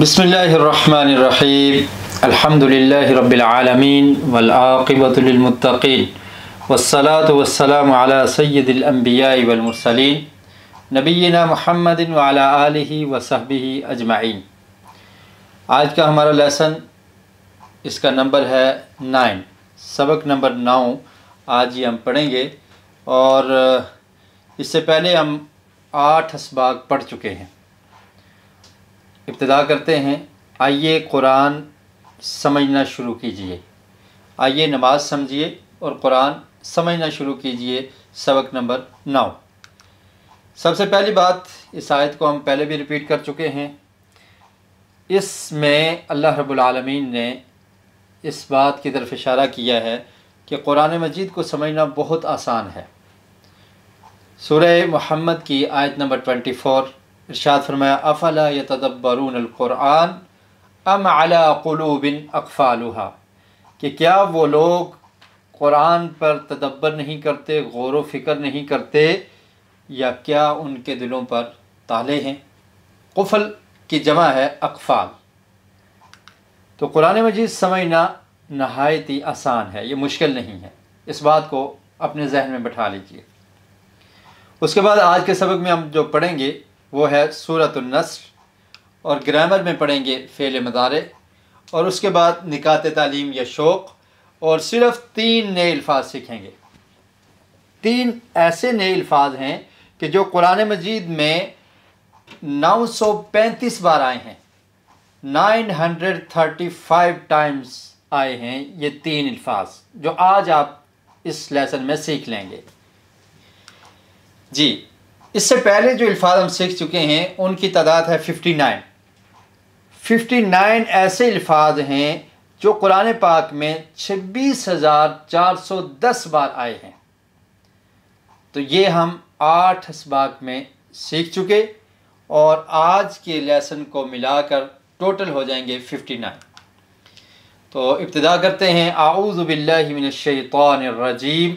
बसमीम अल्हम्दुलिल्लाहि रब्बिल वसलात वसलम अला सय्यदिल अम्बियाई वल मुरसलीन नबीना मुहम्मदिन व अला अजमाइन आज का हमारा लेसन इसका नंबर है नाइन सबक नंबर नौ आज ही हम पढ़ेंगे और इससे पहले हम आठ इसबाक पढ़ चुके हैं इब्तदा करते हैं आइए कुरान समझना शुरू कीजिए आइए नमाज समझिए और कुरान समझना शुरू कीजिए सबक नंबर नौ सबसे पहली बात इस आयत को हम पहले भी रिपीट कर चुके हैं इसमें अल्लाह रब्बुल आलमीन ने इस बात की तरफ इशारा किया है कि कुरान मजीद को समझना बहुत आसान है सूर्य मोहम्मद की आयत नंबर ट्वेंटी फ़ोर इर्शाद फरमाया अफला यतदब्बरून अम अला बिन अकफ़ालूह कि क्या वो लोग कुरान पर तदब्बर नहीं करते गौर फिक्र नहीं करते या क्या उनके दिलों पर ताले हैं कुफल की जमा है अकफ़ाल तो कुरान मजीद समझना नहायत ही आसान है ये मुश्किल नहीं है इस बात को अपने जहन में बैठा लीजिए उसके बाद आज के सबक में हम जो पढ़ेंगे वो है सूरत नसर और ग्रामर में पढ़ेंगे फ़ेल मदारे और उसके बाद निकात तालीम या शौक़ और सिर्फ तीन नए अल्फाज सीखेंगे तीन ऐसे नए अल्फाज हैं कि जो कुरान मजीद में 935 बार आए हैं 935 टाइम्स आए हैं ये तीन अल्फाज जो आज आप इस लेसन में सीख लेंगे जी इससे पहले जो अल्फाज हम सीख चुके हैं उनकी तादाद है फिफ्टी नाइन फिफ्टी नाइन ऐसे अल्फाज हैं जो कुरान पाक में छब्बीस हज़ार चार सौ दस बार आए हैं तो ये हम आठ इसबाक में सीख चुके और आज के लेसन को मिलाकर टोटल हो जाएंगे फिफ्टी नाइन तो इब्तदा करते हैं रजीम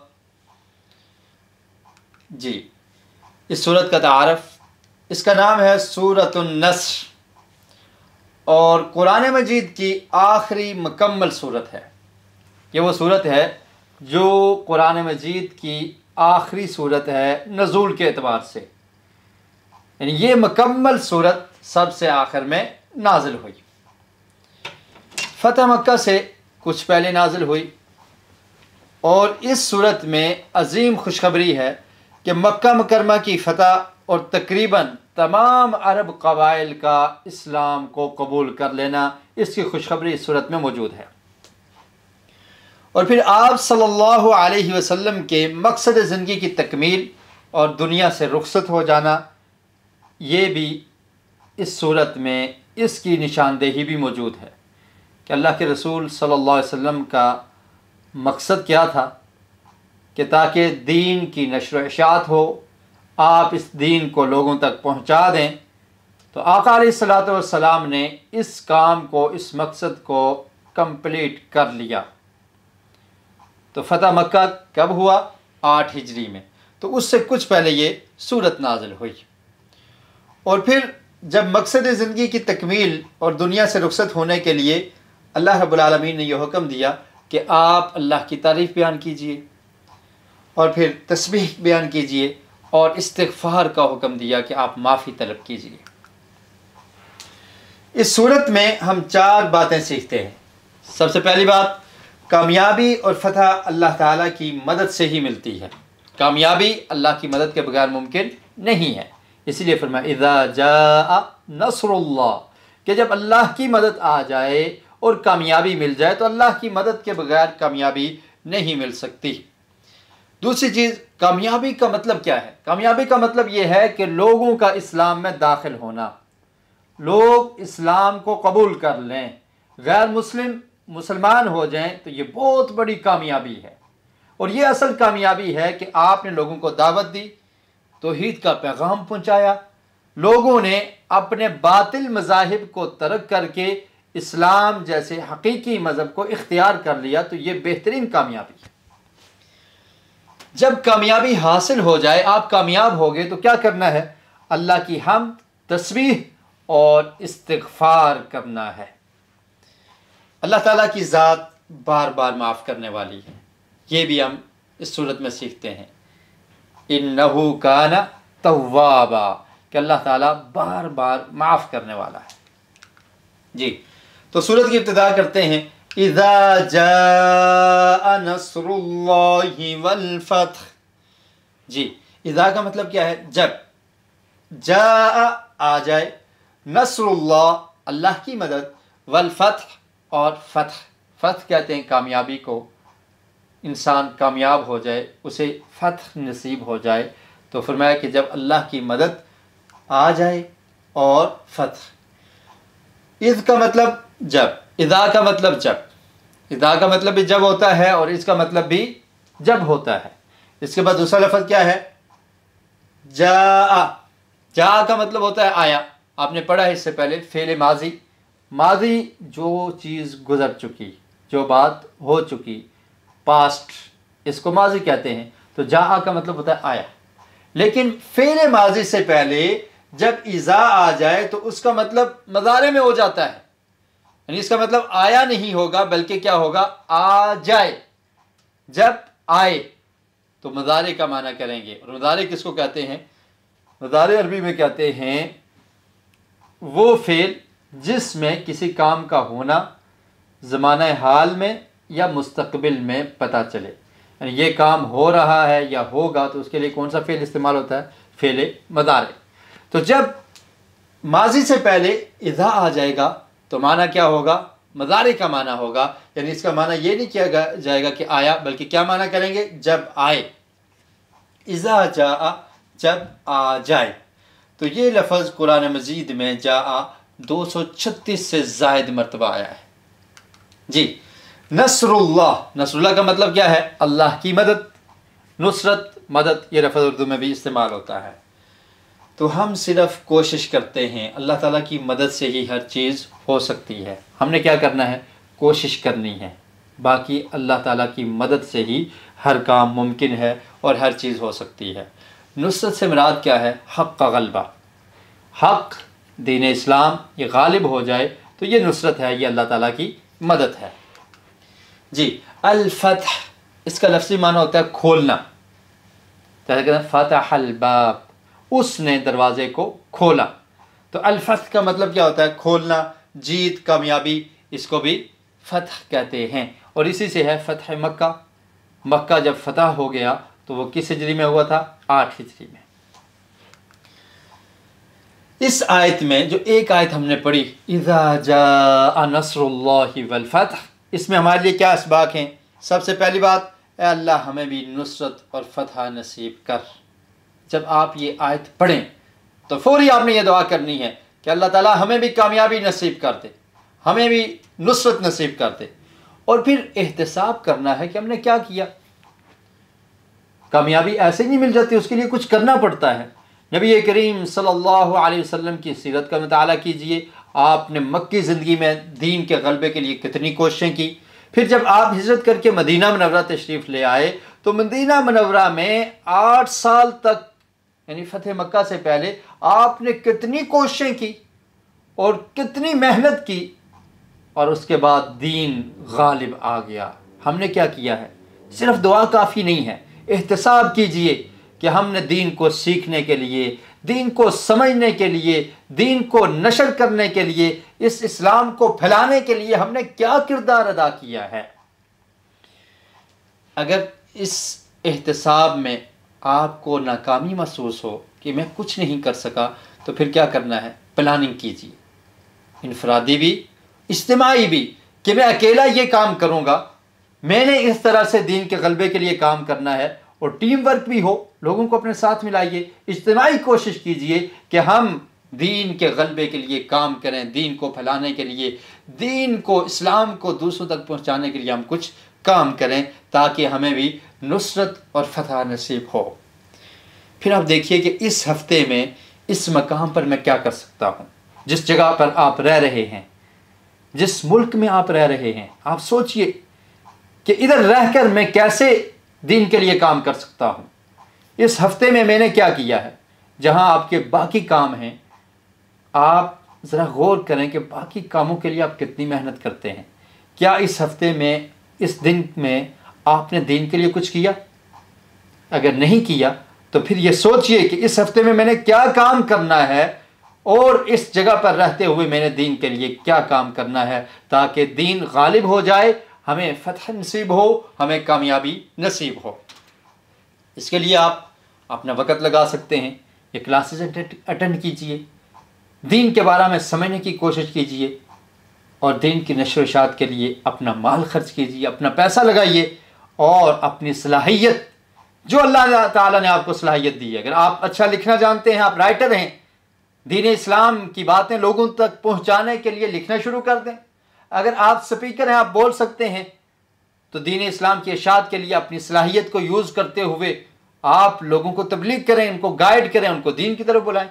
जी इस सूरत का तारफ़ इसका नाम है सूरत और कुरान मजीद की आखिरी मकम्मल सूरत है ये वो सूरत है जो कुरान मजीद की आखिरी सूरत है नजूल के अतबार से यानी ये मकम्मल सूरत सबसे आखिर में नाजिल हुई फ़तेह मक्का से कुछ पहले नाजिल हुई और इस सूरत में अजीम खुशखबरी है कि मक्का मकरमा की फतह और तकरीबन तमाम अरब कबाइल का इस्लाम को कबूल कर लेना इसकी खुशखबरी इस सूरत में मौजूद है और फिर आप सल्लल्लाहु अलैहि वसल्लम के मकसद ज़िंदगी की तकमील और दुनिया से रुखसत हो जाना ये भी इस सूरत में इसकी निशानदेही भी मौजूद है कि अल्लाह के रसूल सल्लल्लाहु अलैहि वसल्लम का मकसद क्या था कि ताकि दीन की नशर हो आप इस दीन को लोगों तक पहुँचा दें तो आकारी सलाम ने इस काम को इस मकसद को कंप्लीट कर लिया तो फतह मक्का कब हुआ आठ हिजरी में तो उससे कुछ पहले ये सूरत नाजिल हुई और फिर जब मकसद ज़िंदगी की तकमील और दुनिया से रुखसत होने के लिए अल्लाह रबालमीन ने यह हुक्म दिया कि आप अल्लाह की तारीफ़ बयान कीजिए और फिर तस्वीर बयान कीजिए और इस्तफ़ार का हुक्म दिया कि आप माफ़ी तलब कीजिए इस सूरत में हम चार बातें सीखते हैं सबसे पहली बात कामयाबी और फतह अल्लाह ताला की मदद से ही मिलती है कामयाबी अल्लाह की मदद के बगैर मुमकिन नहीं है इसीलिए फरमाया जा नसरुल्ला कि जब अल्लाह की मदद आ जाए और कामयाबी मिल जाए तो अल्लाह की मदद के बगैर कामयाबी नहीं मिल सकती दूसरी चीज़ कामयाबी का मतलब क्या है कामयाबी का मतलब यह है कि लोगों का इस्लाम में दाखिल होना लोग इस्लाम को कबूल कर लें गैर मुस्लिम मुसलमान हो जाएं तो ये बहुत बड़ी कामयाबी है और ये असल कामयाबी है कि आपने लोगों को दावत दी तोहद का पैगाम पहुँचाया लोगों ने अपने बातिल मजाहब को तर्क करके इस्लाम जैसे हकीकी मज़हब को इख्तियार कर लिया तो ये बेहतरीन कामयाबी है जब कामयाबी हासिल हो जाए आप कामयाब हो गए तो क्या करना है अल्लाह की हम तस्वीर और इस्तफार करना है अल्लाह ताला की ज़ात बार बार माफ़ करने वाली है ये भी हम इस सूरत में सीखते हैं इन नहू काना तवाबा कि अल्लाह ताला बार बार माफ़ करने वाला है जी तो सूरत की इब्तदा करते हैं إذا جاء نصر الله والفتح जी इदा का मतलब क्या है जब जा आ जाए नसरुल्ला अल्लाह की मदद वलफ़त और फ़तह फ़तह कहते हैं कामयाबी को इंसान कामयाब हो जाए उसे फ़तह नसीब हो जाए तो फरमाया कि जब अल्लाह की मदद आ जाए और फ़तह इस का मतलब जब इदा का मतलब जब इदा का मतलब भी जब होता है और इसका मतलब भी जब होता है इसके बाद दूसरा लफ्ज़ क्या है जा आ। जा का मतलब होता है आया आपने पढ़ा है इससे पहले फेल माजी माजी जो चीज़ गुजर चुकी जो बात हो चुकी पास्ट इसको माजी कहते हैं तो जा आ का मतलब होता है आया लेकिन फेल माजी से पहले जब ईज़ा आ जाए तो उसका मतलब मज़ारे में हो जाता है यानी इसका मतलब आया नहीं होगा बल्कि क्या होगा आ जाए जब आए तो मदारे का माना करेंगे और मदारे किसको कहते हैं मदारे अरबी में कहते हैं वो फेल जिसमें किसी काम का होना ज़माना हाल में या मुस्तबिल में पता चले यानी ये काम हो रहा है या होगा तो उसके लिए कौन सा फेल इस्तेमाल होता है फेले मदारे तो जब माजी से पहले इधा आ जाएगा तो माना क्या होगा मजारे का माना होगा यानी इसका माना यह नहीं किया जाएगा कि आया बल्कि क्या माना करेंगे जब आए इज़ा जा जब आ जाए तो ये लफज कुरान मजीद में जा दो सौ छत्तीस से जायद मरतबा आया है जी नसरुल्ला नसरुल्ला का मतलब क्या है अल्लाह की मदद नुसरत मदद ये लफज उर्दू में भी इस्तेमाल होता है तो हम सिर्फ कोशिश करते हैं अल्लाह ताला की मदद से ही हर चीज़ हो सकती है हमने क्या करना है कोशिश करनी है बाकी अल्लाह ताला की मदद से ही हर काम मुमकिन है और हर चीज़ हो सकती है नुसरत से मराद क्या है हक़ का गलबा हक़ दीन इस्लाम ये गालिब हो जाए तो ये नुसरत है ये अल्लाह ताला की मदद है जी अलफ़त इसका लफ्ज़ी माना होता है खोलना जैसे कहते फ़तह उसने दरवाज़े को खोला तो अलफत का मतलब क्या होता है खोलना जीत कामयाबी इसको भी फतह कहते हैं और इसी से है फतह मक्का मक्का जब फतह हो गया तो वो किस हिजरी में हुआ था आठ हिजरी में इस आयत में जो एक आयत हमने पढ़ी इज़ा जा इसमें हमारे लिए क्या इसबाक हैं सबसे पहली बात अल्लाह हमें भी नुसरत और फतह नसीब कर जब आप ये आयत पढ़ें तो फौरी आपने ये दुआ करनी है कि अल्लाह ताला हमें भी कामयाबी नसीब कर दे हमें भी नुसरत नसीब कर दे और फिर एहतसाब करना है कि हमने क्या किया कामयाबी ऐसे नहीं मिल जाती उसके लिए कुछ करना पड़ता है नबी करीम सल्लल्लाहु अलैहि वसल्लम की सीरत का मताल कीजिए आपने मक्की ज़िंदगी में दीन के गलबे के लिए कितनी कोशिशें की फिर जब आप हिजरत करके मदीना मनवरा तशरीफ़ ले आए तो मदीना मनवरा में आठ साल तक यानी फतेह मक्का से पहले आपने कितनी कोशिशें की और कितनी मेहनत की और उसके बाद दीन गालिब आ गया हमने क्या किया है सिर्फ दुआ काफ़ी नहीं है एहतसाब कीजिए कि हमने दीन को सीखने के लिए दीन को समझने के लिए दीन को नशर करने के लिए इस इस्लाम को फैलाने के लिए हमने क्या किरदार अदा किया है अगर इस एहतसाब में आपको नाकामी महसूस हो कि मैं कुछ नहीं कर सका तो फिर क्या करना है प्लानिंग कीजिए इनफरादी भी इज्तमाही भी कि मैं अकेला ये काम करूँगा मैंने इस तरह से दीन के गलबे के लिए काम करना है और टीम वर्क भी हो लोगों को अपने साथ मिलाइए इज्तमाही कोशिश कीजिए कि हम दीन के गलबे के लिए काम करें दीन को फैलाने के लिए दीन को इस्लाम को दूसरों तक पहुँचाने के लिए हम कुछ काम करें ताकि हमें भी नुसरत और फतह नसीब हो फिर आप देखिए कि इस हफ्ते में इस मकाम पर मैं क्या कर सकता हूँ जिस जगह पर आप रह रहे हैं जिस मुल्क में आप रह रहे हैं आप सोचिए कि इधर रहकर मैं कैसे दिन के लिए काम कर सकता हूँ इस हफ्ते में मैंने क्या किया है जहाँ आपके बाकी काम हैं आप ज़रा गौर करें कि बाकी कामों के लिए आप कितनी मेहनत करते हैं क्या इस हफ्ते में इस दिन में आपने दीन के लिए कुछ किया अगर नहीं किया तो फिर ये सोचिए कि इस हफ्ते में मैंने क्या काम करना है और इस जगह पर रहते हुए मैंने दीन के लिए क्या काम करना है ताकि दीन गालिब हो जाए हमें फतह नसीब हो हमें कामयाबी नसीब हो इसके लिए आप अपना वक़्त लगा सकते हैं ये क्लासेस अटेंड कीजिए दीन के बारे में समझने की कोशिश कीजिए और दीन की नशर के लिए अपना माल खर्च कीजिए अपना पैसा लगाइए और अपनी सलाहियत जो अल्लाह ताला ने आपको सलाहियत दी है अगर आप अच्छा लिखना जानते हैं आप राइटर हैं दीन इस्लाम की बातें लोगों तक पहुंचाने के लिए लिखना शुरू कर दें अगर आप स्पीकर हैं आप बोल सकते हैं तो दीन इस्लाम की इशात के लिए अपनी सलाहियत को यूज़ करते हुए आप लोगों को तबलीग करें उनको गाइड करें उनको दीन की तरफ बुलाएं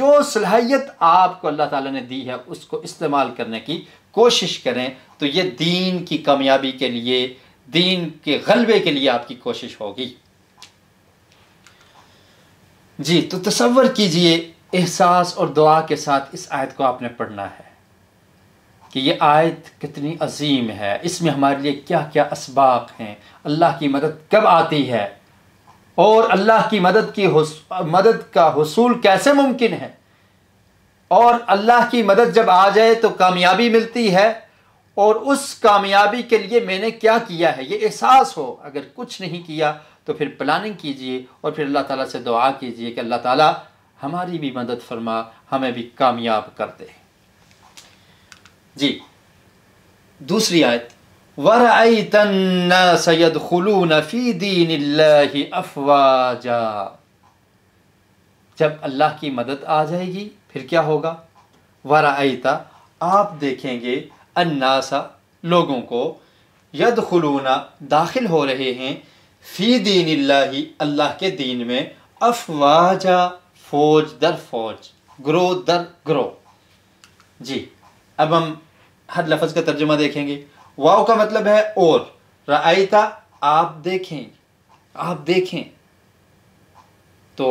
जो सलाहियत आपको अल्लाह ताला ने दी है उसको इस्तेमाल करने की कोशिश करें तो ये दीन की कामयाबी के लिए दीन के गलबे के लिए आपकी कोशिश होगी जी तो तस्वर कीजिए एहसास और दुआ के साथ इस आयत को आपने पढ़ना है कि ये आयत कितनी अजीम है इसमें हमारे लिए क्या क्या इसबाक हैं अल्लाह की मदद कब आती है और अल्लाह की मदद की मदद का हसूल कैसे मुमकिन है और अल्लाह की मदद जब आ जाए तो कामयाबी मिलती है और उस कामयाबी के लिए मैंने क्या किया है ये एहसास हो अगर कुछ नहीं किया तो फिर प्लानिंग कीजिए और फिर अल्लाह ताला से दुआ कीजिए कि अल्लाह ताला हमारी भी मदद फरमा हमें भी कामयाब कर दे जी दूसरी आयत वरई तन्ना सैद खुलू नफ़ी दीन अफवाजा जब अल्लाह की मदद आ जाएगी फिर क्या होगा वर आयता आप देखेंगे अन्नासा लोगों को यद खलूना दाखिल हो रहे हैं फ़ी दीन अल्लाह के दीन में अफवाजा फौज दर फौज ग्रो दर ग्रो जी अब हम हर लफज का तर्जुमा देखेंगे वाओ का मतलब है और रायता आप देखें आप देखें तो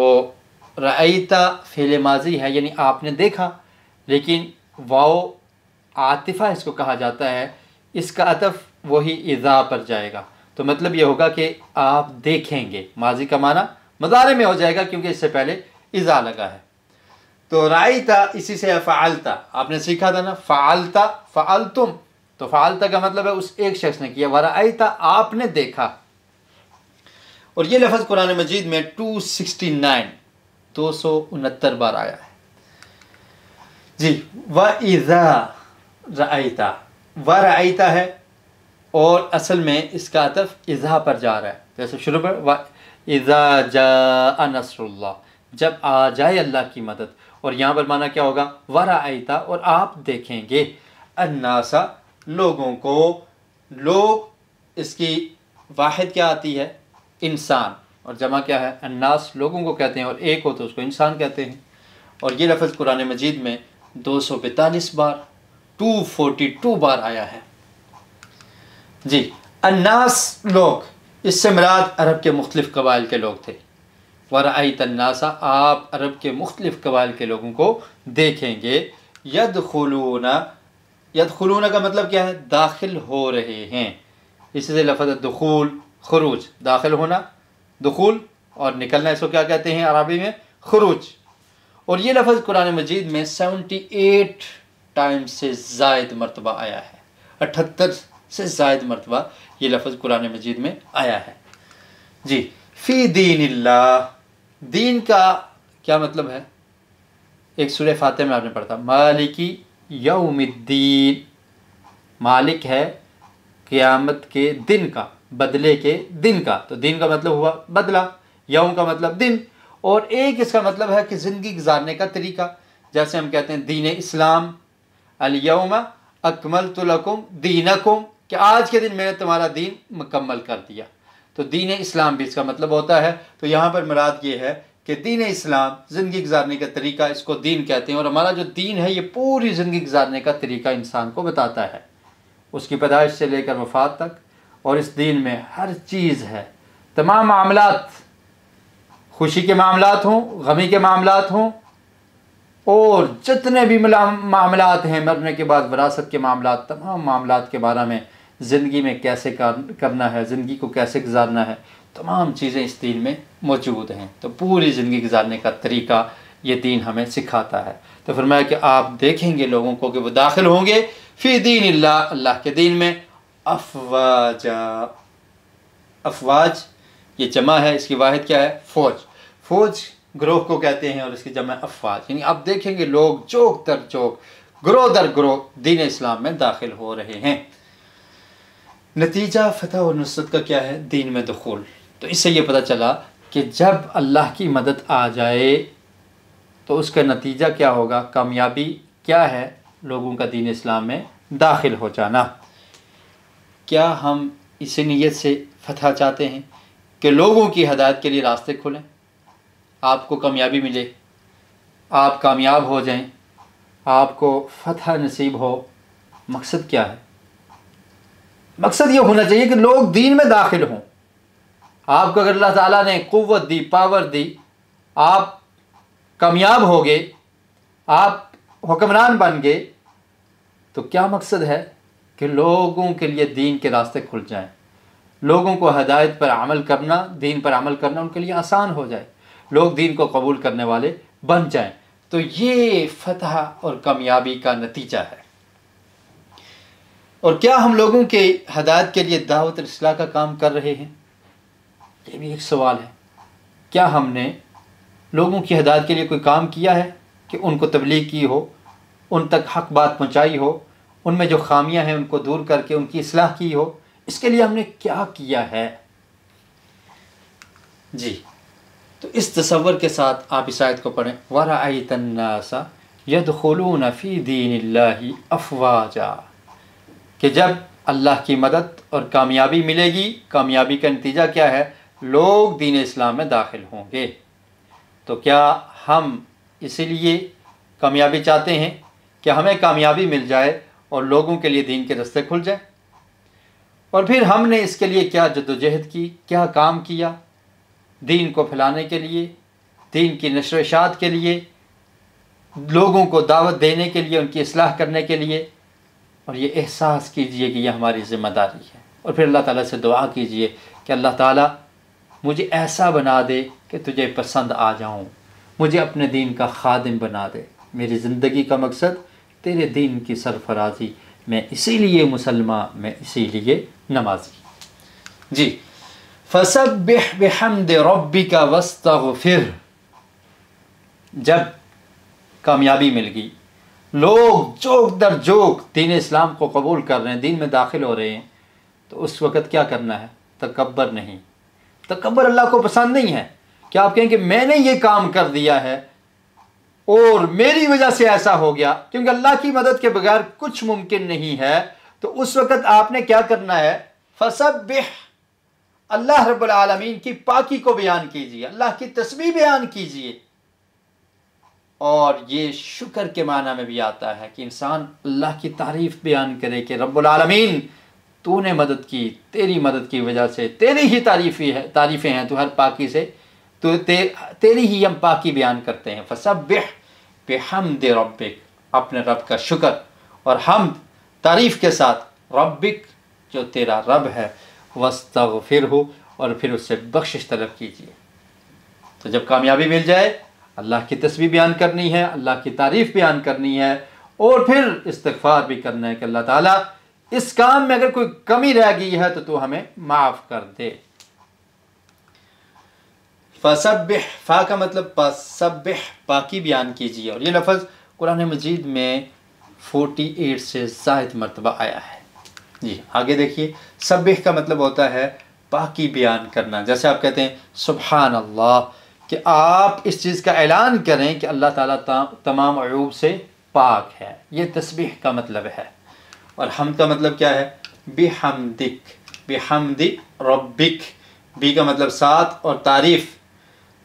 रायता फेले माजी है यानी आपने देखा लेकिन वाओ आतिफ़ा इसको कहा जाता है इसका अतफ वही इज़ा पर जाएगा तो मतलब ये होगा कि आप देखेंगे माजी का माना मदारे में हो जाएगा क्योंकि इससे पहले इज़ा लगा है तो रायता इसी से है फ़ालता आपने सीखा था ना फ़ालता फ़ाल तुम तो फ़ालता का मतलब है उस एक शख्स ने किया वरायता आपने देखा और ये लफ्ज़ कुरान मजीद में टू सिक्सटी नाइन दो सौ उनहत्तर बार आया है जी व इज़ा रईता व रईता है और असल में इसका अतफ इज़ा पर जा रहा है जैसे शुरू पर व इज़ा जा नसरुल्ला जब आ जाए अल्लाह की मदद और यहाँ पर माना क्या होगा व रईता और आप देखेंगे अन्नासा लोगों को लोग इसकी वाहिद क्या आती है इंसान और जमा क्या है अन्नास लोगों को कहते हैं और एक हो तो उसको इंसान कहते हैं और ये लफ्ज़ कुरान मजीद में दो सौ पैंतालीस बार 242 बार आया है जी अन्नास लोग इससे मराद अरब के मुख्तफ कबाइल के लोग थे वराई तन्नासा आप अरब के मुख्तफ कबाइल के लोगों को देखेंगे यद खलूना यद खलूना का मतलब क्या है दाखिल हो रहे हैं इससे लफज दखूल खरूज दाखिल होना दखूल और निकलना इसको क्या कहते हैं अरबी में खरूज और ये लफज कुरान मजीद में सेवेंटी एट टाइम से जायद मरतबा आया है अठहत्तर से जायद मरतबा ये लफ्ज़ कुरान मजीद में आया है जी फ़ी दीन दीन का क्या मतलब है एक सुर फातह में आपने पढ़ता मालिकी यौमद्दीन मालिक है क़्यामत के दिन का बदले के दिन का तो दिन का मतलब हुआ बदला यौम का मतलब दिन और एक इसका मतलब है कि ज़िंदगी गुजारने का तरीका जैसे हम कहते हैं दीन इस्लाम अलयम अकमल तुलकुम दीनकुम कि आज के दिन मैंने तुम्हारा दीन मुकम्मल कर दिया तो दीन इस्लाम भी इसका मतलब होता है तो यहाँ पर मराद ये है कि दीन इस्लाम ज़िंदगी गुजारने का तरीका इसको दीन कहते हैं और हमारा जो दीन है ये पूरी ज़िंदगी गुजारने का तरीका इंसान को बताता है उसकी पैदाइश से लेकर वफात तक और इस दीन में हर चीज़ है तमाम मामला खुशी के मामला हों गमी के मामला हों और जितने भी मामला हैं मरने के बाद वरासत के मामला तमाम मामला के बारे में ज़िंदगी में कैसे करना है ज़िंदगी को कैसे गुजारना है तमाम चीज़ें इस दिन में मौजूद हैं तो पूरी ज़िंदगी गुजारने का तरीका ये दीन हमें सिखाता है तो फरमाया कि आप देखेंगे लोगों को कि वो दाखिल होंगे फ़ी दीन अल्लाह अल्लाह के दीन में अफवाज अफवाज ये जमा है इसकी वाहिद क्या है फ़ौज फ़ौज ग्रोह को कहते हैं और इसकी जमा अफवाज यानी आप देखेंगे लोग चौक दर चौक ग्रोह दर ग्रोह दीन इस्लाम में दाखिल हो रहे हैं नतीजा फतह और नुसरत का क्या है दीन में दखूल तो इससे ये पता चला कि जब अल्लाह की मदद आ जाए तो उसका नतीजा क्या होगा कामयाबी क्या है लोगों का दीन इस्लाम में दाखिल हो जाना क्या हम इसी नीयत से फतह चाहते हैं कि लोगों की हदायत के लिए रास्ते खुलें आपको कामयाबी मिले आप कामयाब हो जाएं, आपको फतह नसीब हो मकसद क्या है मकसद ये होना चाहिए कि लोग दीन में दाखिल हों आपको अगर अल्लाह ताला ने क़वत दी पावर दी आप कामयाब हो गए आप हुक्मरान बन गए तो क्या मकसद है कि लोगों के लिए दीन के रास्ते खुल जाएं लोगों को हदायत पर अमल करना दीन पर अमल करना उनके लिए आसान हो जाए लोग दीन को कबूल करने वाले बन जाएं तो ये फतह और कामयाबी का नतीजा है और क्या हम लोगों के हदायत के लिए दावत असलाह का काम कर रहे हैं ये भी एक सवाल है क्या हमने लोगों की हदायत के लिए कोई काम किया है कि उनको तबलीग की हो उन तक हक बात पहुँचाई हो उनमें जो खामियां हैं उनको दूर करके उनकी असलाह की हो इसके लिए हमने क्या किया है जी तो इस तस्वर के साथ आप इस आयत को पढ़ें वराई तन्नासा यदलून फ़ी दीन अफवाजा कि जब अल्लाह की मदद और कामयाबी मिलेगी कामयाबी का नतीजा क्या है लोग दीन इस्लाम में दाखिल होंगे तो क्या हम इसीलिए कामयाबी चाहते हैं कि हमें कामयाबी मिल जाए और लोगों के लिए दीन के रस्ते खुल जाए और फिर हमने इसके लिए क्या जद्दोजहद की क्या काम किया दीन को फैलाने के लिए दीन की नशरशात के लिए लोगों को दावत देने के लिए उनकी असलाह करने के लिए और ये एहसास कीजिए कि यह हमारी ज़िम्मेदारी है और फिर अल्लाह ताला से दुआ कीजिए कि अल्लाह ताला मुझे ऐसा बना दे कि तुझे पसंद आ जाऊँ मुझे अपने दीन का खादिम बना दे मेरी ज़िंदगी का मकसद तेरे दीन की सरफराजी मैं इसीलिए मुसलमान मैं इसीलिए नमाजी जी फसबिह बिहमद रब्बी का वस्तफ़िर जब कामयाबी मिल गई लोग जोक दर जोक दीन इस्लाम को कबूल कर रहे हैं दीन में दाखिल हो रहे हैं तो उस वक़्त क्या करना है तकबर नहीं तकबर अल्लाह को पसंद नहीं है क्या आप कहें कि मैंने ये काम कर दिया है और मेरी वजह से ऐसा हो गया क्योंकि अल्लाह की मदद के बगैर कुछ मुमकिन नहीं है तो उस वक़्त आपने क्या करना है फसबिह अल्लाह रब्बुल आलमीन की पाकी को बयान कीजिए अल्लाह की तस्वीर बयान कीजिए और ये शुक्र के माना में भी आता है कि इंसान अल्लाह की तारीफ बयान करे कि रब्बुल आलमीन तूने मदद की तेरी मदद की वजह से तेरी ही तारीफ़ी है तारीफ़ें हैं तो हर पाकी से तो ते, तेरी ही हम पाकी बयान करते हैं फसब बेहम दे रबिक अपने रब का शुक्र और हम तारीफ़ के साथ रबिक जो तेरा रब है फिर हो और फिर उससे बख्शिश तलब कीजिए तो जब कामयाबी मिल जाए अल्लाह की तस्वीर बयान करनी है अल्लाह की तारीफ़ बयान करनी है और फिर इस्तफ़ार भी करना है कि अल्लाह ताला इस काम में अगर कोई कमी रह गई है तो तू हमें माफ़ कर दे फ़सब फ़ा का मतलब पसब पाकी बयान कीजिए और ये लफज कुरान मजीद में 48 से जायद मरतबा आया है जी आगे देखिए सब का मतलब होता है पाकि बयान करना जैसे आप कहते हैं सुबहान अल्लाह कि आप इस चीज़ का ऐलान करें कि अल्लाह ताला तमाम अयूब से पाक है ये तस्बीह का मतलब है और हम का मतलब क्या है बेहमदिक बेहमदिक रबिक बी का मतलब साथ और तारीफ़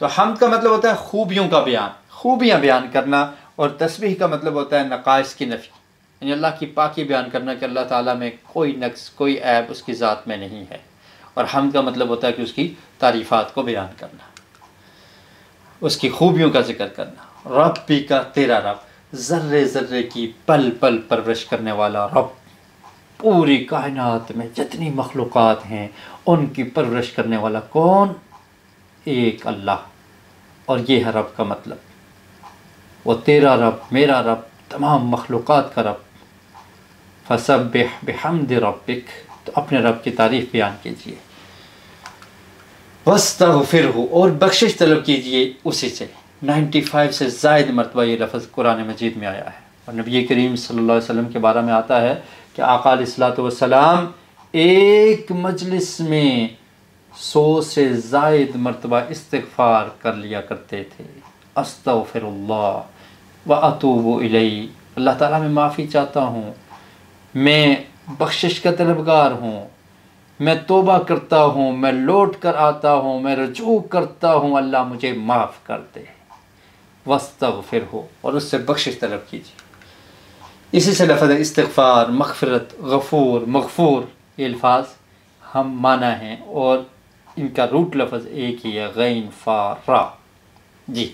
तो हम का मतलब होता है खूबियों का बयान खूबियाँ बयान करना और तस्बीह का मतलब होता है नकाश की नफ़ी यानी अल्लाह की पाकि बयान करना कि अल्लाह ताला में कोई नक्स कोई ऐब उसकी ज़ात में नहीं है और हम का मतलब होता है कि उसकी तारीफ़ात को बयान करना उसकी खूबियों का जिक्र करना रब भी का तेरा रब ज़र्रे ज़र्रे की पल पल परवरिश करने वाला रब पूरी कायनात में जितनी मखलूक़ हैं उनकी परवरिश करने वाला कौन एक अल्लाह और ये है रब का मतलब वो तेरा रब मेरा रब तमाम मखलूक़ात का रब फसब बेहमद रबिक तो अपने रब की तारीफ़ बयान कीजिए बस फिर हो और बख्शिश तलब कीजिए उसी से 95 से जायद मरतबा ये लफ्ज़ कुरान मजीद में आया है और नबी करीम सल्लल्लाहु अलैहि वसल्लम के बारे में आता है कि आकाल सलाम एक मजलिस में सौ से जायद मरतबा इस्तफ़ार कर लिया करते थे फिर व अतूब इलई अल्लाह ताला में माफ़ी चाहता हूँ मैं बख्शिश का तलबगार हूँ मैं तोबा करता हूँ मैं लौट कर आता हूँ मैं रजू करता हूँ अल्लाह मुझे माफ़ कर दे वस्तव फिर हो और उससे बख्शिश तलब कीजिए इसी से लफज इस्तफ़ार मखफरत गफूर मखफूर ये अल्फाज हम माना हैं और इनका रूट लफज एक ही है गैन फारा जी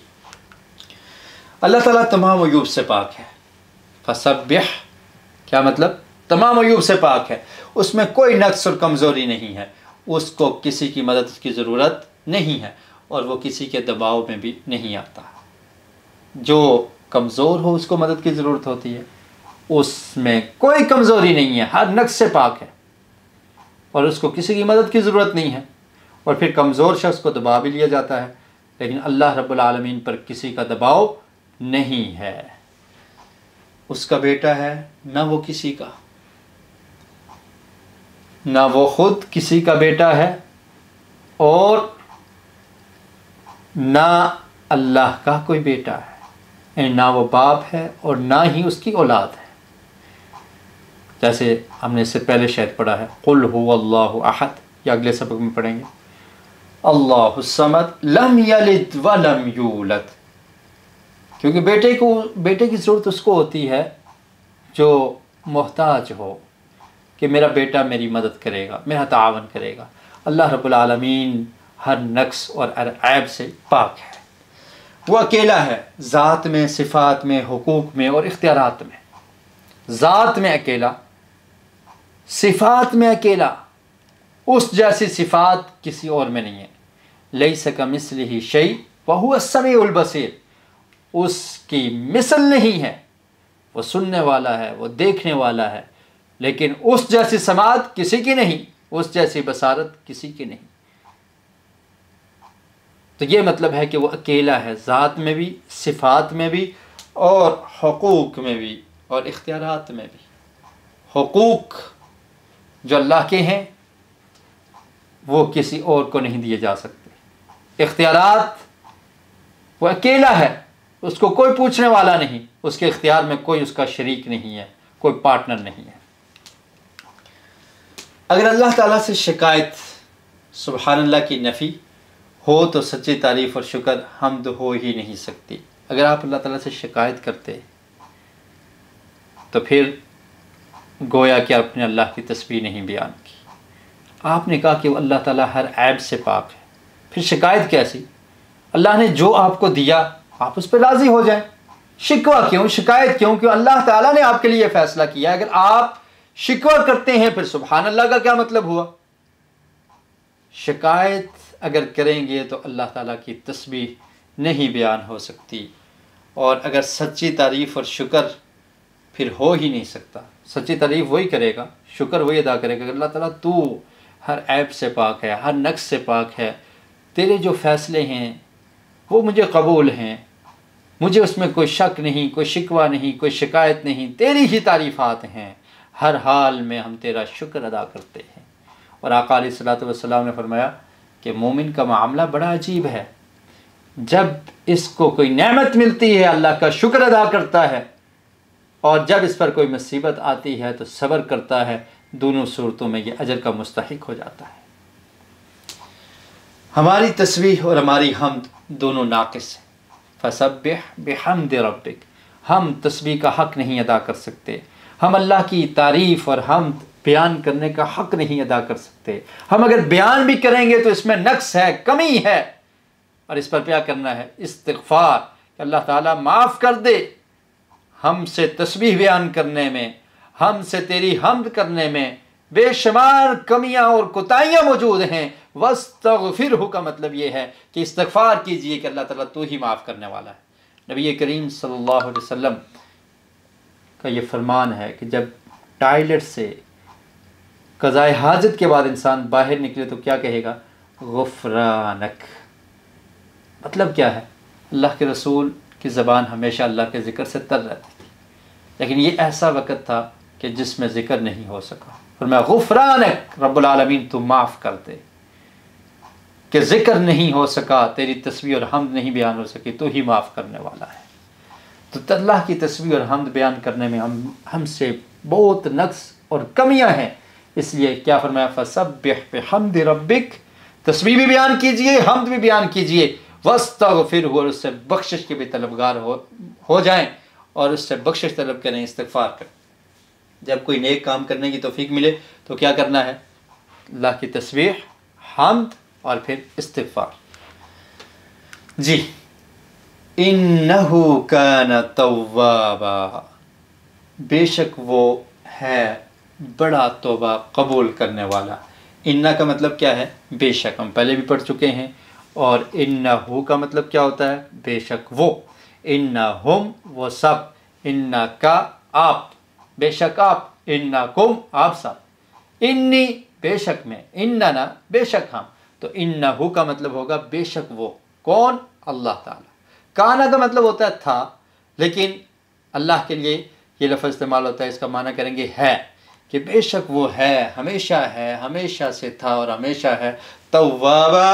अल्लाह ताला तमाम अयूब से पाक है फसब क्या मतलब तमाम अयूब से पाक है उसमें कोई नक्स और कमज़ोरी नहीं है उसको किसी की मदद की ज़रूरत नहीं है और वो किसी के दबाव में भी नहीं आता जो कमज़ोर हो उसको मदद की ज़रूरत होती है उसमें कोई कमज़ोरी नहीं है हर नक्स से पाक है और उसको किसी की मदद की ज़रूरत नहीं है और फिर कमज़ोर शख्स को दबा भी लिया जाता है लेकिन अल्लाह रब्बुल आलमीन पर किसी का दबाव नहीं है उसका बेटा है ना वो किसी का ना वो ख़ुद किसी का बेटा है और ना अल्लाह का कोई बेटा है यानी ना वो बाप है और ना ही उसकी औलाद है जैसे हमने इससे पहले शायद पढ़ा है कुल हो अल्लाह आहद या अगले सबक में पढ़ेंगे अल्लाह समद लम यलिद व लम यूलत क्योंकि बेटे को बेटे की ज़रूरत उसको होती है जो मोहताज हो कि मेरा बेटा मेरी मदद करेगा मेरा तावन करेगा अल्लाह रबालमीन हर नक्स और हर ऐब से पाक है वो अकेला है ज़ात में सिफात में हकूक़ में और इख्तियारत में ज़ात में अकेला सिफात में अकेला उस जैसी सिफात किसी और में नहीं है लई सका मिसल ही शई बहु समी उलबसीर उसकी मिसल नहीं है वो सुनने वाला है वो देखने वाला है लेकिन उस जैसी समाज किसी की नहीं उस जैसी बसारत किसी की नहीं तो ये मतलब है कि वो अकेला है ज़ात में भी सिफात में भी और हकूक़ में भी और इख्तियार में भी हकूक़ जो अल्लाह के हैं वो किसी और को नहीं दिए जा सकते इख्तियारत वो अकेला है उसको कोई पूछने वाला नहीं उसके इख्तियार में कोई उसका शरीक नहीं है कोई पार्टनर नहीं है अगर अल्लाह ताला से शिकायत सुबहानल्ला की नफ़ी हो तो सच्ची तारीफ़ और शुक्र हमद हो ही नहीं सकती अगर आप अल्लाह ताला से शिकायत करते तो फिर गोया कि आपने अल्लाह की तस्वीर नहीं बयान की आपने कहा कि अल्लाह ताला हर ऐब से पाक है फिर शिकायत कैसी अल्लाह ने जो आपको दिया आप उस पर राज़ी हो जाए शिकवा क्यों शिकायत क्यों क्यों अल्लाह ताला ने आपके लिए फ़ैसला किया अगर आप शिकवा करते हैं फिर सुबहान अल्लाह का क्या मतलब हुआ शिकायत अगर करेंगे तो अल्लाह ताला की तस्बीह नहीं बयान हो सकती और अगर सच्ची तारीफ़ और शुक्र फिर हो ही नहीं सकता सच्ची तारीफ़ वही करेगा शुक्र वही अदा करेगा अल्लाह ताला तू हर ऐप से पाक है हर नक्स से पाक है तेरे जो फ़ैसले हैं वो मुझे कबूल हैं मुझे उसमें कोई शक नहीं कोई शिकवा नहीं कोई शिकायत नहीं तेरी ही तारीफ़ात हैं हर हाल में हम तेरा शुक्र अदा करते हैं और आकाल सलाम ने फरमाया कि मोमिन का मामला बड़ा अजीब है जब इसको कोई नेमत मिलती है अल्लाह का शुक्र अदा करता है और जब इस पर कोई मुसीबत आती है तो सब्र करता है दोनों सूरतों में ये अजर का मुस्तक हो जाता है हमारी तस्वीर और हमारी हम दोनों नाकस हैं फसब बेहमद रबिक हम तस्वीर का हक नहीं अदा कर सकते हम अल्लाह की तारीफ़ और हम बयान करने का हक नहीं अदा कर सकते हम अगर बयान भी करेंगे तो इसमें नक्स है कमी है और इस पर क्या करना है इस्तफार अल्लाह ताला माफ़ कर दे हमसे तस्वीर बयान करने में हमसे तेरी हमद करने में बेशुमार कमियां और कोताहियां मौजूद हैं वस्तफ़िर का मतलब ये है कि इस्तफ़ार कीजिए कि अल्लाह ताला तू ही माफ़ करने वाला है नबी करीम सल्लल्लाहु अलैहि वसल्लम का ये फरमान है कि जब टॉयलेट से कज़ाए हाजत के बाद इंसान बाहर निकले तो क्या कहेगा गफरानक मतलब क्या है अल्लाह के रसूल की ज़बान हमेशा अल्लाह के ज़िक्र से तर रहती थी लेकिन ये ऐसा वक़्त था कि जिसमें ज़िक्र नहीं हो सका और मैं गफरानक रबालमीन तो माफ़ कर दे कि ज़िक्र नहीं हो सका तेरी तस्वीर और हम नहीं बयान हो सकी तो ही माफ़ करने वाला है तो अल्लाह की तस्वीर और हमद बयान करने में हम हमसे बहुत नक्स और कमियां हैं इसलिए क्या फरमाया फसब हमद रबिक तस्वीर भी बयान कीजिए हमद भी बयान कीजिए वस्त फिर हो और उससे बख्शिश के भी तलबगार हो हो जाएं और उससे बख्शिश तलब करें इस्तफार करें जब कोई नेक काम करने की तोफीक मिले तो क्या करना है अल्लाह की तस्वीर हमद और फिर इस्तफार जी इन्नहु कान तवाबा बेशक वो है बड़ा तोबा कबूल करने वाला इन्ना का मतलब क्या है बेशक हम पहले भी पढ़ चुके हैं और इन्ना हु का मतलब क्या होता है बेशक वो इन्ना हम वो सब इन्ना का आप बेशक आप इन्ना कुम आप सब इन्नी बेशक में इन्ना ना बेशक हम तो इन्ना हु का मतलब होगा बेशक वो कौन अल्लाह ताला काना का मतलब होता है था लेकिन अल्लाह के लिए ये लफ्ज़ इस्तेमाल होता है इसका माना करेंगे है कि बेशक वो है हमेशा है हमेशा से था और हमेशा है तवाबा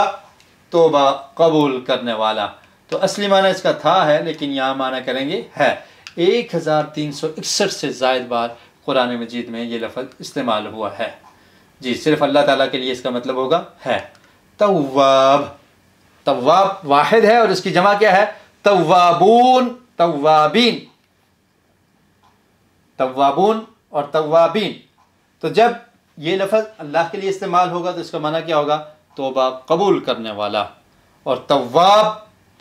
तोबा कबूल करने वाला तो असली माना इसका था है लेकिन यहाँ माना करेंगे है एक हज़ार तीन सौ इकसठ से जायद बार कुरान मजीद में ये लफ्ज़ इस्तेमाल हुआ है जी सिर्फ अल्लाह ताला के लिए इसका मतलब होगा है तवाब तवाब वाहिद है और इसकी जमा क्या है तवाबून तवाबीन तवाबून और तवाबीन तो जब ये लफज अल्लाह के लिए इस्तेमाल होगा तो इसका माना क्या होगा तोबा कबूल करने वाला और तवाब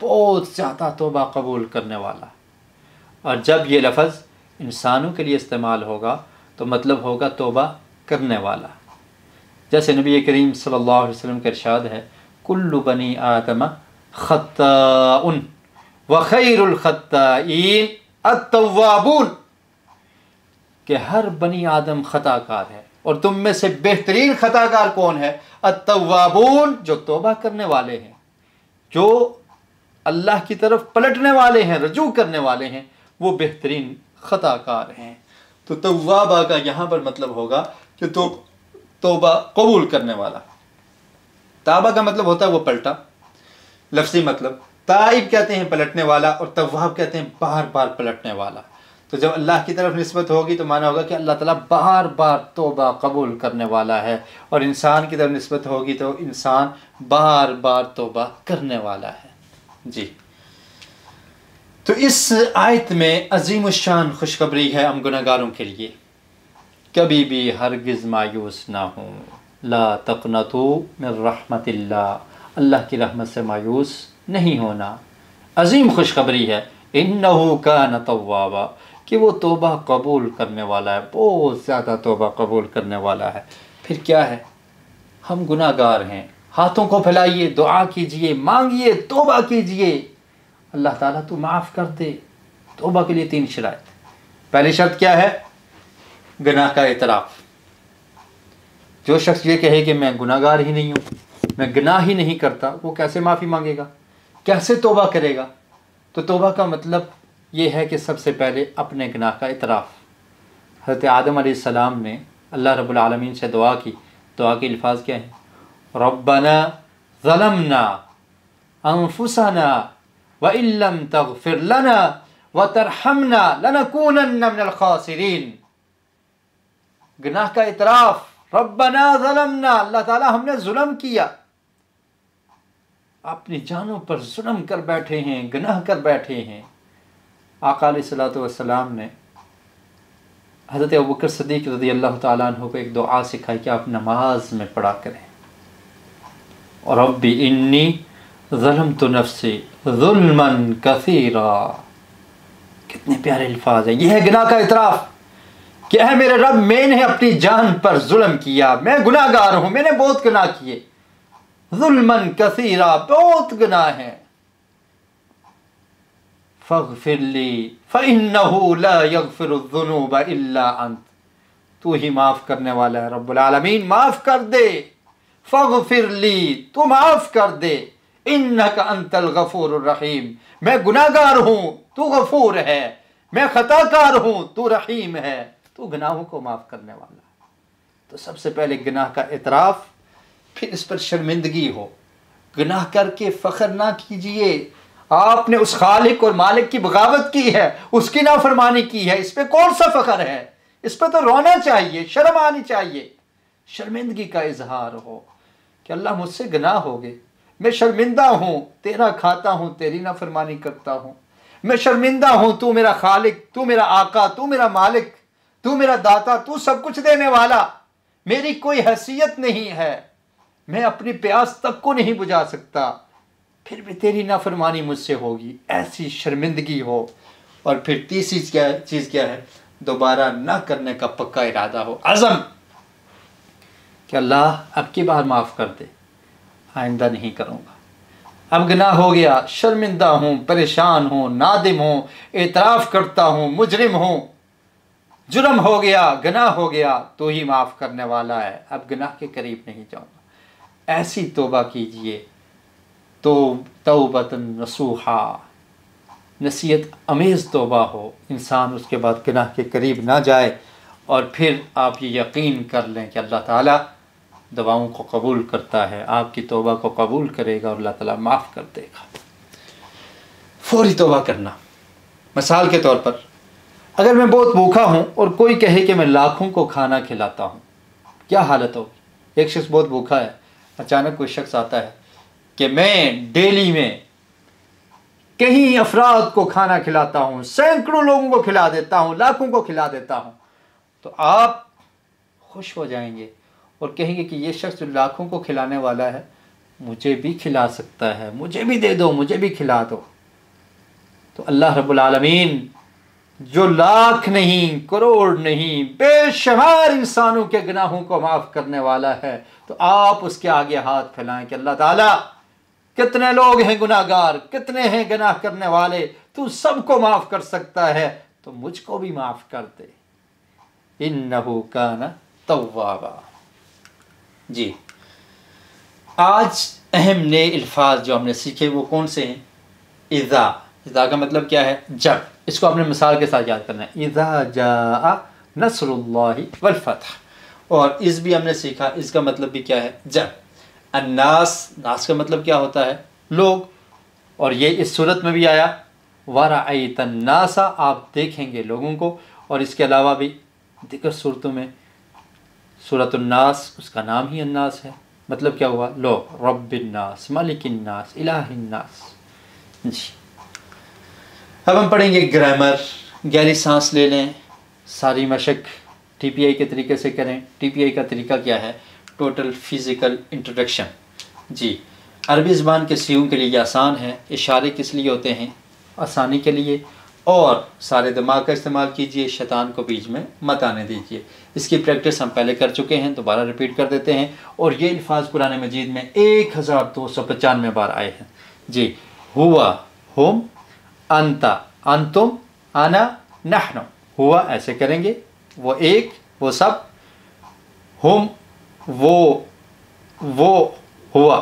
बहुत ज़्यादा तोबा कबूल करने वाला और जब ये लफज इंसानों के लिए इस्तेमाल होगा तो मतलब होगा तोबा करने वाला जैसे नबी करीम सल्लल्लाहु अलैहि वसल्लम का इरशाद है कुल्लु बनी आदम ख़त उन वख़ैरखत्ताइन अतवाबून कि हर बनी आदम ख़ताकार है और तुम में से बेहतरीन ख़ताकार कौन है अतवाबून जो तोबा करने वाले हैं जो अल्लाह की तरफ पलटने वाले हैं रजू करने वाले हैं वो बेहतरीन ख़ताकार हैं तो तवाबा का यहाँ पर मतलब होगा कि तो तोबा कबूल करने वाला ताबा का मतलब होता है वो पलटा लफ्सी मतलब तायब कहते हैं पलटने वाला और तवाब कहते हैं बार बार पलटने वाला तो जब अल्लाह की तरफ नस्बत होगी तो माना होगा कि अल्लाह ताला बार बार तोबा कबूल करने वाला है और इंसान की तरफ नस्बत होगी तो इंसान बार बार तोबा करने वाला है जी तो इस आयत में अजीम शान खुशखबरी है हम गुनागारों के लिए कभी भी हरगिज़ मायूस ना हो ला तकनतु मिर रहमत अल्लाह की रहमत से मायूस नहीं होना अजीम खुशखबरी है इन का नतवाबा कि वो तोबा कबूल करने वाला है बहुत ज़्यादा तोबा कबूल करने वाला है फिर क्या है हम गुनागार हैं हाथों को फैलाइए दुआ कीजिए मांगिए तोबा कीजिए अल्लाह ताला तू माफ़ कर दे तोबा के लिए तीन शरात पहली शर्त क्या है गुनाह का इतराफ़ जो शख्स ये कहे कि मैं गुनागार ही नहीं हूँ मैं गुनाह ही नहीं करता वो कैसे माफ़ी मांगेगा कैसे तोबा करेगा तो तोबा का मतलब ये है कि सबसे पहले अपने गनाह का इतराफ़ हज़रत आदम सलाम ने अल्लाह रबालमीन से दुआ की दुआ के अल्फाज क्या हैं रबना ज़लमना अनफुसना व इलम तगफिर लना व तरहमना लनकूनखासरीन गनाह का इतराफ़ रबना ज़लमना अल्लाह ताला हमने जुल्म किया अपनी जानों पर जुलम कर बैठे हैं गनाह कर बैठे हैं आकाल सलाम ने हज़रत अबकर सदीक रदी अल्लाह तु को एक दुआ सिखाई कि आप नमाज में पढ़ा करें और अब भी इन्नी ज़लम तो नफसे जुल्मन कसीरा कितने प्यारे अल्फाज हैं यह है गुना का इतराफ़ क्या है मेरे रब मैंने अपनी जान पर जुल्म किया मैं गुनागार हूँ मैंने बहुत गुनाह किए जुल्मन कसीरा बहुत गुनाह है फ़ग फिरली फ़िनूब अंत तू ही माफ़ करने वाला है रब्बुलमीन माफ़ कर दे फ़ग फिरली तू माफ़ कर दे इन का अंतल गफ़ूर रहीम मैं गुनागार हूं तू गफ़ूर है मैं ख़ताकार हूं तू रहीम है तू गुनाहों को माफ़ करने वाला तो सबसे पहले गुनाह का इतराफ़ फिर इस पर शर्मिंदगी हो गुनाह करके फ़ख्र ना कीजिए आपने उस खालिक और मालिक की बगावत की है उसकी नाफरमानी की है इस पर कौन सा फ़ख्र है इस पर तो रोना चाहिए शर्म आनी चाहिए शर्मिंदगी का इजहार हो कि अल्लाह मुझसे गनाह हो गए मैं शर्मिंदा हूँ तेरा खाता हूँ तेरी नाफरमानी करता हूँ मैं शर्मिंदा हूँ तू मेरा खालिक तू मेरा आका तू मेरा मालिक तू मेरा दाता तू सब कुछ देने वाला मेरी कोई हैसियत नहीं है मैं अपनी प्यास तक को नहीं बुझा सकता फिर भी तेरी नाफरमानी मुझसे होगी ऐसी शर्मिंदगी हो और फिर तीसरी क्या चीज़ क्या है दोबारा ना करने का पक्का इरादा हो आज़म क्या अल्लाह अब की बार माफ़ कर दे आइंदा नहीं करूँगा अब गना हो गया शर्मिंदा हूँ परेशान हूं नादिम हूं एतराफ़ करता हूँ मुजरिम हूं जुर्म हो गया गना हो गया तो ही माफ़ करने वाला है अब गना के करीब नहीं जाऊंगा ऐसी तोबा कीजिए तो तोबतन नसूहा नसीहत अमेज़ तोबा हो इंसान उसके बाद गनाह के करीब ना जाए और फिर आप ये यकीन कर लें कि अल्लाह ताला दवाओं को कबूल करता है आपकी तोबा को कबूल करेगा और अल्लाह ताला माफ़ कर देगा फौरी तोबा करना मिसाल के तौर पर अगर मैं बहुत भूखा हूँ और कोई कहे कि मैं लाखों को खाना खिलाता हूँ क्या हालत होगी एक शख्स बहुत भूखा है अचानक कोई शख्स आता है कि मैं डेली में कहीं अफराद को खाना खिलाता हूँ सैकड़ों लोगों को खिला देता हूँ लाखों को खिला देता हूँ तो आप खुश हो जाएंगे और कहेंगे कि ये शख्स जो लाखों को खिलाने वाला है मुझे भी खिला सकता है मुझे भी दे दो मुझे भी खिला दो तो अल्लाह रब्बुल रबालमीन जो लाख नहीं करोड़ नहीं बेशुमार इंसानों के गुनाहों को माफ़ करने वाला है तो आप उसके आगे हाथ फैलाएं कि अल्लाह ताला कितने लोग हैं गुनाहगार कितने हैं गुनाह करने वाले तू सबको माफ़ कर सकता है तो मुझको भी माफ़ कर दे इन नहू का न जी आज अहम नए अल्फाज जो हमने सीखे वो कौन से हैं इज़ा इज़ा का मतलब क्या है जब इसको अपने मिसाल के साथ याद करना है इदा जा नसर वलफ़तः और इस भी हमने सीखा इसका मतलब भी क्या है जब अन्नास नास का मतलब क्या होता है लोग और ये इस सूरत में भी आया वारा तन्नासा आप देखेंगे लोगों को और इसके अलावा भी दिगर सूरतों में सूरतन्नास उसका नाम ही अन्नास है मतलब क्या हुआ लोग रबिन्नास मलिकन्नास इलाहन्नास जी अब हम पढ़ेंगे ग्रामर गहरी सांस ले लें सारी मशक टीपीआई के तरीके से करें टीपीआई का तरीका क्या है टोटल फिज़िकल इंट्रोडक्शन जी अरबी ज़बान के सीम के लिए आसान है इशारे किस लिए होते हैं आसानी के लिए और सारे दिमाग का इस्तेमाल कीजिए शैतान को बीच में मत आने दीजिए इसकी प्रैक्टिस हम पहले कर चुके हैं दोबारा रिपीट कर देते हैं और ये अल्फाज कुरान मजीद में एक हज़ार दो सौ पचानवे बार आए हैं जी हुआ होम अंता अंतुम आना नहनो हुआ ऐसे करेंगे वो एक वो सब हुम वो वो हुआ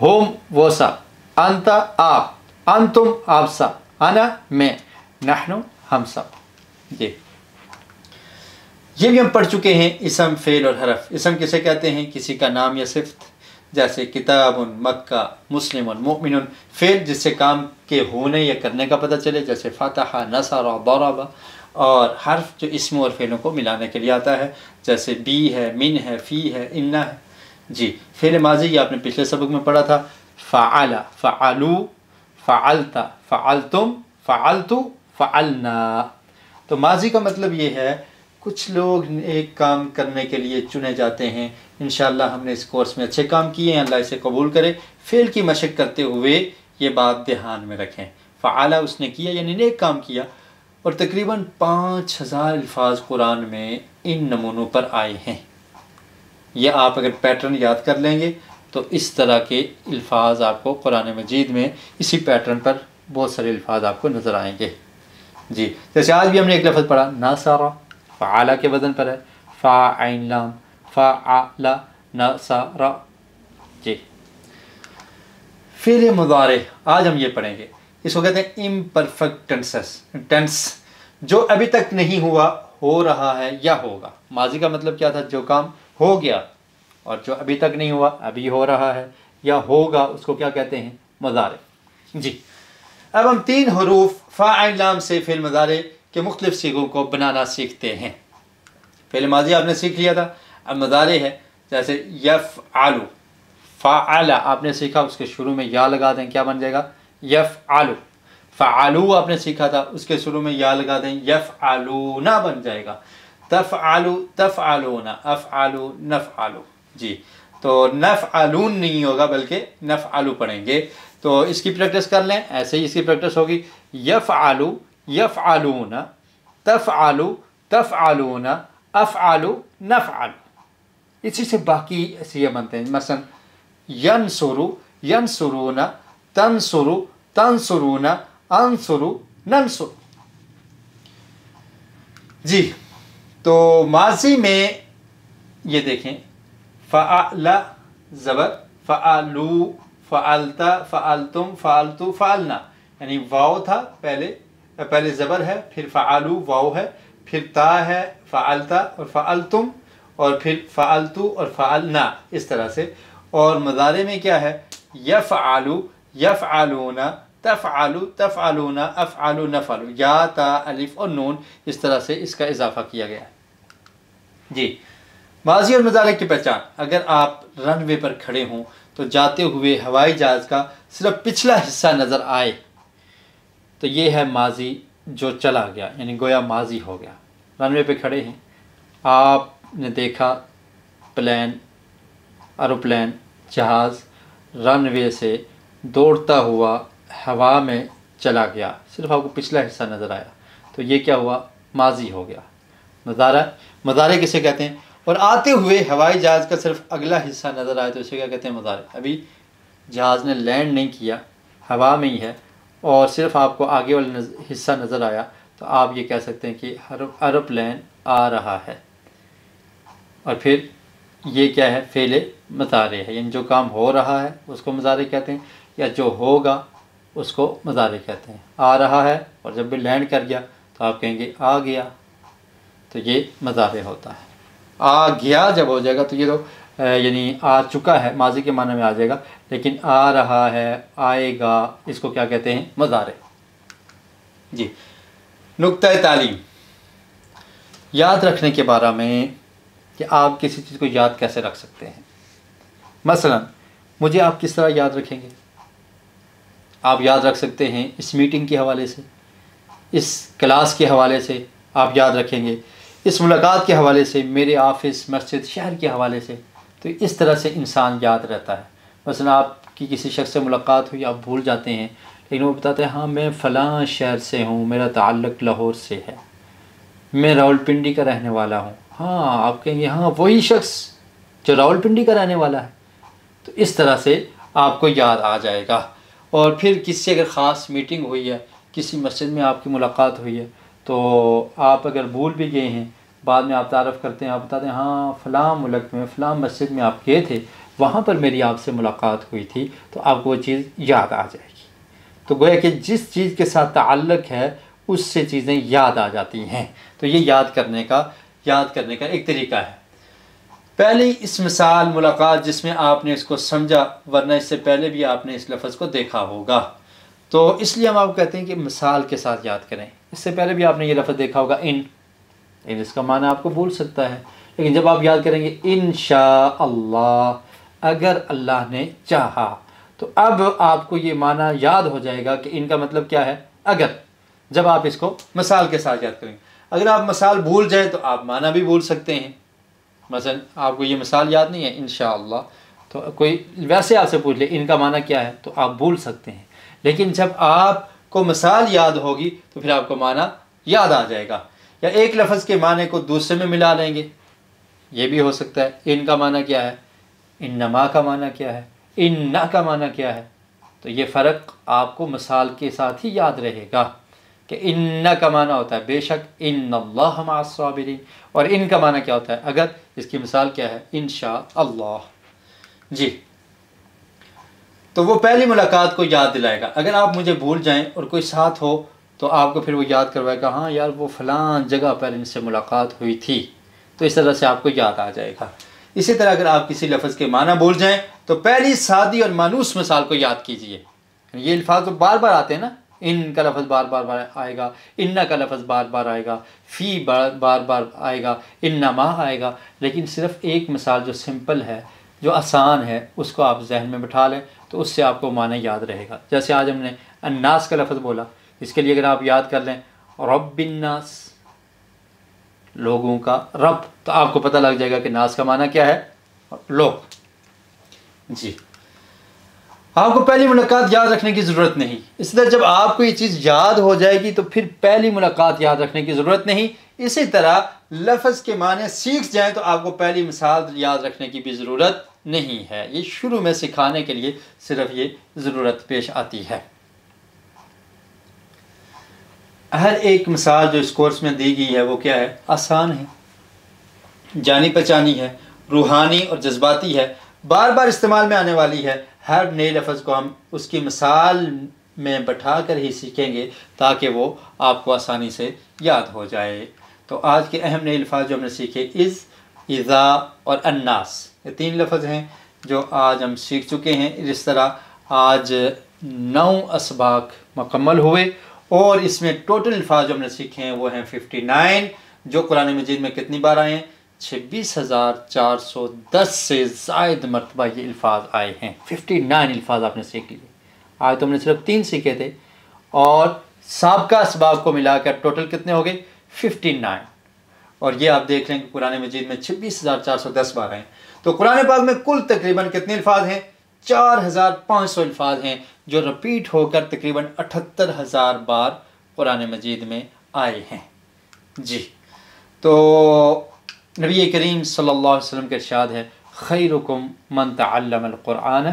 हुम वो सब अंत आप अंतुम आप सब आना मैं नहनो हम सब ये ये भी हम पढ़ चुके हैं इसम फेल और हरफ इसम किसे कहते हैं किसी का नाम या सिफ्त जैसे किताब उन मक्का मुस्लिम उन मुमिन फिर जिससे काम के होने या करने का पता चले जैसे फ़तह नसर दौराबा और हर्फ जो इसम और फेलों को मिलाने के लिए आता है जैसे बी है मिन है फ़ी है इन्ना है जी फेल माजी ये आपने पिछले सबक में पढ़ा था फ़ाला फ़ालू फ़ालता फ़ालतुम फ़ालतु फ़ालना तो माजी का मतलब ये है कुछ लोग एक काम करने के लिए चुने जाते हैं इन हमने इस कोर्स में अच्छे काम किए हैं अल्लाह इसे कबूल करे फेल की मशक करते हुए ये बात ध्यान में रखें फ़ाला उसने किया यानी नेक काम किया और तकरीबन पाँच हज़ार अल्फाज कुरान में इन नमूनों पर आए हैं ये आप अगर पैटर्न याद कर लेंगे तो इस तरह के अल्फाज आपको कुरान मजीद में इसी पैटर्न पर बहुत सारे अल्फाज आपको नज़र आएंगे जी जैसे आज भी हमने एक लफ्ज़ पढ़ा नासारा फ़ाला के वज़न पर है फ़ा आइन लाम फ़ा आला नसारा जी फिर मुदारे आज हम ये पढ़ेंगे इसको कहते हैं इम परफेक्ट टेंसेस टेंस जो अभी तक नहीं हुआ हो रहा है या होगा माजी का मतलब क्या था जो काम हो गया और जो अभी तक नहीं हुआ अभी हो रहा है या होगा उसको क्या कहते हैं मज़ारे जी अब हम तीन हरूफ फ़ा लाम से फिर मज़ारे के मुख्तलिफ सीखों को बनाना सीखते हैं पहले माजी आपने सीख लिया था अब मदारे है जैसे यफ़ आलू फ़ा आला आपने सीखा उसके शुरू में या लगा दें क्या बन जाएगा यफ़ आलू आलू आपने सीखा था उसके शुरू में या लगा दें यफ़ आलू ना बन जाएगा तफ़ आलू तफ़ ना अफ़ आलू नफ़ आलू जी तो नफ़ आलून नहीं होगा बल्कि नफ़ आलू पढ़ेंगे तो इसकी प्रैक्टिस कर लें ऐसे ही इसकी प्रैक्टिस होगी यफ़ आलू يفعلون تفعل تفعلون أفعل نفعل इसी से बाकी ये बनते हैं मसन यनसुरु यनसुरुन तनसुरु तनसुरुन अनसुरु ननसुरु जी तो माजी में ये देखें फ़ाला ज़बर फ़ालू फ़ालता फ़ालतुम फ़ालतू फ़ालना यानी वाव था पहले पहले ज़बर है फिर फ़ालू वाओ है फिर ता है फ़ालता और फ़ालतुम और फिर फ़ालतू और फ़ालना इस तरह से और मज़ारे में क्या है यफ़ आलू यफ़ आलूना तफ़ आलू तफ़ आलूना अफ़ आलू नफ़ आलू या ता अलिफ और नून इस तरह से इसका इजाफा किया गया है जी माजी और मजारे की पहचान अगर आप रनवे पर खड़े हों तो जाते हुए हवाई जहाज़ का सिर्फ पिछला हिस्सा नज़र आए तो ये है माजी जो चला गया यानी गोया माजी हो गया रनवे पे खड़े हैं आपने देखा प्लान एरोप्लान जहाज़ रनवे से दौड़ता हुआ हवा में चला गया सिर्फ आपको पिछला हिस्सा नज़र आया तो ये क्या हुआ माजी हो गया मज़ारा मज़ारे किसे कहते हैं और आते हुए हवाई जहाज़ का सिर्फ अगला हिस्सा नज़र आया तो इसे क्या कहते हैं मज़ारे अभी जहाज़ ने लैंड नहीं किया हवा में ही है और सिर्फ आपको आगे वाला नज, हिस्सा नज़र आया तो आप ये कह सकते हैं कि अरब अरब लैन आ रहा है और फिर ये क्या है फेले मजारे है यानी जो काम हो रहा है उसको मजारे कहते हैं या जो होगा उसको मजारे कहते हैं आ रहा है और जब भी लैंड कर गया तो आप कहेंगे आ गया तो ये मजारे होता है आ गया जब हो जाएगा तो ये तो यानी आ चुका है माजी के माने में आ जाएगा लेकिन आ रहा है आएगा इसको क्या कहते हैं मज़ारे जी नुकतः तालीम याद रखने के बारे में कि आप किसी चीज़ को याद कैसे रख सकते हैं मसलन मुझे आप किस तरह याद रखेंगे आप याद रख सकते हैं इस मीटिंग के हवाले से इस क्लास के हवाले से आप याद रखेंगे इस मुलाकात के हवाले से मेरे ऑफिस मस्जिद शहर के हवाले से तो इस तरह से इंसान याद रहता है मसला आपकी किसी शख्स से मुलाकात हुई आप भूल जाते हैं लेकिन वो बताते हैं हाँ मैं फ़लाँ शहर से हूँ मेरा ताल्लुक़ लाहौर से है मैं पिंडी का रहने वाला हूँ हाँ आप कहेंगे हाँ वही शख्स जो पिंडी का रहने वाला है तो इस तरह से आपको याद आ जाएगा और फिर किससे अगर ख़ास मीटिंग हुई है किसी मस्जिद में आपकी मुलाकात हुई है तो आप अगर भूल भी गए हैं बाद में आप तारफ़ करते हैं आप बताते हैं हाँ फ़लाँ मुल्क में फ़लाँ मस्जिद में आप गए थे वहाँ पर मेरी आपसे मुलाकात हुई थी तो आपको वो चीज़ याद आ जाएगी तो गोया कि जिस चीज़ के साथ ताल्लक है उससे चीज़ें याद आ जाती हैं तो ये याद करने का याद करने का एक तरीका है पहली इस मिसाल मुलाकात जिसमें आपने इसको समझा वरना इससे पहले भी आपने इस लफ्ज़ को देखा होगा तो इसलिए हम आपको कहते हैं कि मिसाल के साथ याद करें इससे पहले भी आपने ये लफ्ज़ देखा होगा इन इन इसका माना आपको भूल सकता है लेकिन जब आप याद करेंगे इन शाह अगर अल्लाह ने चाहा तो अब आपको ये माना याद हो जाएगा कि इनका मतलब क्या है अगर जब आप इसको मसाल के साथ याद करेंगे अगर आप मसाल भूल जाए तो आप माना भी भूल सकते हैं मसलन आपको ये मिसाल याद नहीं है इन तो कोई वैसे आपसे पूछ ले इनका माना क्या है तो आप भूल सकते हैं लेकिन जब आपको मिसाल याद होगी तो फिर आपको माना याद आ जाएगा या एक लफ्ज़ के माने को दूसरे में मिला लेंगे ये भी हो सकता है इनका माना क्या है इन नमा का माना क्या है इन ना का माना क्या है तो ये फ़र्क आपको मिसाल के साथ ही याद रहेगा कि इन न का माना होता है बेशक इन अल्लाहबिन और इन का माना क्या होता है अगर इसकी मिसाल क्या है इन अल्लाह जी तो वो पहली मुलाकात को याद दिलाएगा अगर आप मुझे भूल जाएं और कोई साथ हो तो आपको फिर वो याद करवाएगा हाँ यार वो फ़लाँ जगह पर इनसे मुलाकात हुई थी तो इस तरह से आपको याद आ जाएगा इसी तरह अगर आप किसी लफ्ज़ के माना भूल जाएं तो पहली सादी और मानूस मिसाल को याद कीजिए ये अल्फाज तो बार बार आते हैं ना इन का लफ्ज़ बार बार बार आएगा इन्ना का लफ्ज़ बार बार आएगा फ़ी बार बार बार आएगा इन्ना माह आएगा लेकिन सिर्फ़ एक मिसाल जो सिंपल है जो आसान है उसको आप जहन में बिठा लें तो उससे आपको माना याद रहेगा जैसे आज हमने अन्नास का लफ्ज़ बोला इसके लिए अगर आप याद कर लें रबिन्नास लोगों का रब तो आपको पता लग जाएगा कि नास का माना क्या है लोग जी आपको पहली मुलाकात याद रखने की ज़रूरत नहीं इसी तरह जब आपको ये चीज़ याद हो जाएगी तो फिर पहली मुलाकात याद रखने की ज़रूरत नहीं इसी तरह लफ्ज़ के माने सीख जाएं तो आपको पहली मिसाल याद रखने की भी ज़रूरत नहीं है ये शुरू में सिखाने के लिए सिर्फ ये ज़रूरत पेश आती है हर एक मिसाल जो इस कोर्स में दी गई है वो क्या है आसान है जानी पहचानी है रूहानी और जज्बाती है बार बार इस्तेमाल में आने वाली है हर नए लफ्ज़ को हम उसकी मिसाल में बैठा कर ही सीखेंगे ताकि वो आपको आसानी से याद हो जाए तो आज के अहम नए लफाज जो हमने सीखे इज़ इज़ा और अन्नास ये तीन लफ्ज़ हैं जो आज हम सीख चुके हैं इस तरह आज नौ इसबाक मकम्मल हुए और इसमें टोटल अल्फाज जो हमने सीखे हैं वो हैं फिफ्टी नाइन जो कुरान मजीद में कितनी बार आए हैं छब्बीस हज़ार चार सौ दस से जायद मरतबा ये अल्फाज आए हैं फिफ्टी नाइन अल्फाज आपने सीख लिए आज तो हमने सिर्फ तीन सीखे थे और सबका इसबाब को मिलाकर टोटल कितने हो गए फिफ्टी नाइन और ये आप देख लें कि कुरान मजीद में छब्बीस हज़ार चार सौ दस बार आए तो कुरान पाक में कुल तकरीबन कितने अल्फाज हैं चार हज़ार पाँच सौ अल्फाज हैं जो रिपीट होकर तकरीबन अठहत्तर हज़ार बार कुरान मजीद में आए हैं जी तो नबी करीम सल्लल्लाहु अलैहि वसल्लम के इरशाद है खैरुकुम मन तल्लमक़ुरान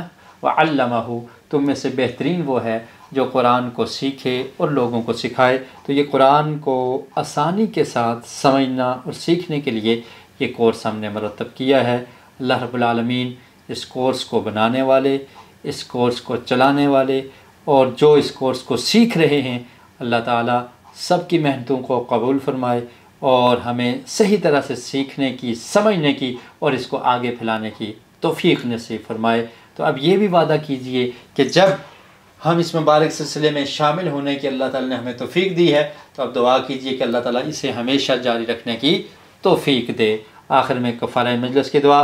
वल्लमहु तुम में से बेहतरीन वो है जो कुरान को सीखे और लोगों को सिखाए तो ये कुरान को आसानी के साथ समझना और सीखने के लिए ये कोर्स हमने मरतब किया है अल्लाह रब्बुल रबालमीन इस कोर्स को बनाने वाले इस कोर्स को चलाने वाले और जो इस कोर्स को सीख रहे हैं अल्लाह ताला सब की मेहनतों को कबूल फरमाए और हमें सही तरह से सीखने की समझने की और इसको आगे फैलाने की तोफ़ी नसीब फरमाए तो अब ये भी वादा कीजिए कि जब हम इस मुबारक सिलसिले में शामिल होने की अल्लाह ताला ने हमें तोफ़ीक दी है तो अब दुआ कीजिए कि अल्लाह ताला इसे हमेशा जारी रखने की तोफ़ीक दे आखिर में कफ़ार मजलस की दुआ